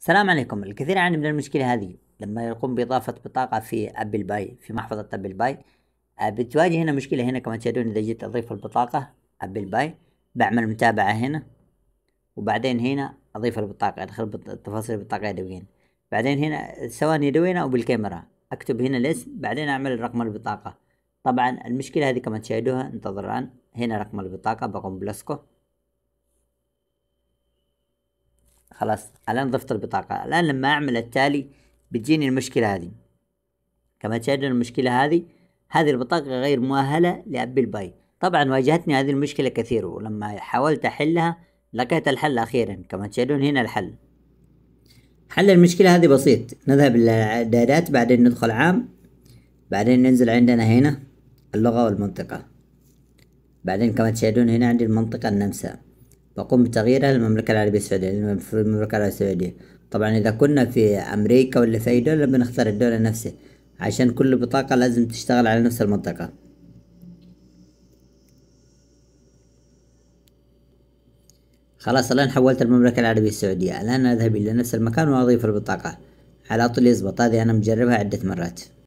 السلام عليكم الكثير يعاني من المشكلة هذه لما يقوم بإضافة بطاقة في أبل باي في محفظة أبل آه، باي بتواجه هنا مشكلة هنا كما تشاهدون إذا جيت أضيف البطاقة أبل باي بعمل متابعة هنا وبعدين هنا أضيف البطاقة أدخل تفاصيل البطاقة يدويا بعدين هنا سواء يدويا أو بالكاميرا أكتب هنا الاسم بعدين أعمل رقم البطاقة طبعا المشكلة هذه كما تشاهدوها انتظر الآن هنا رقم البطاقة بقوم بلصقه خلاص الان ضفت البطاقه الان لما اعمل التالي بتجيني المشكله هذه كما تشاهدون المشكله هذه هذه البطاقه غير مؤهله لابل باي طبعا واجهتني هذه المشكله كثير ولما حاولت احلها لقيت الحل اخيرا كما تشاهدون هنا الحل حل المشكله هذه بسيط نذهب للإعدادات بعدين ندخل عام بعدين ننزل عندنا هنا اللغه والمنطقه بعدين كما تشاهدون هنا عندي المنطقه النمسا وقوم بتغييرها للمملكة العربية السعودية في المملكة العربية السعودية طبعا إذا كنا في أمريكا ولا في أي دولة بنختار الدولة نفسها عشان كل بطاقة لازم تشتغل على نفس المنطقة خلاص الآن حولت المملكة العربية السعودية الآن أذهب إلى نفس المكان وأضيف البطاقة على طول يزبط هذه أنا مجربها عدة مرات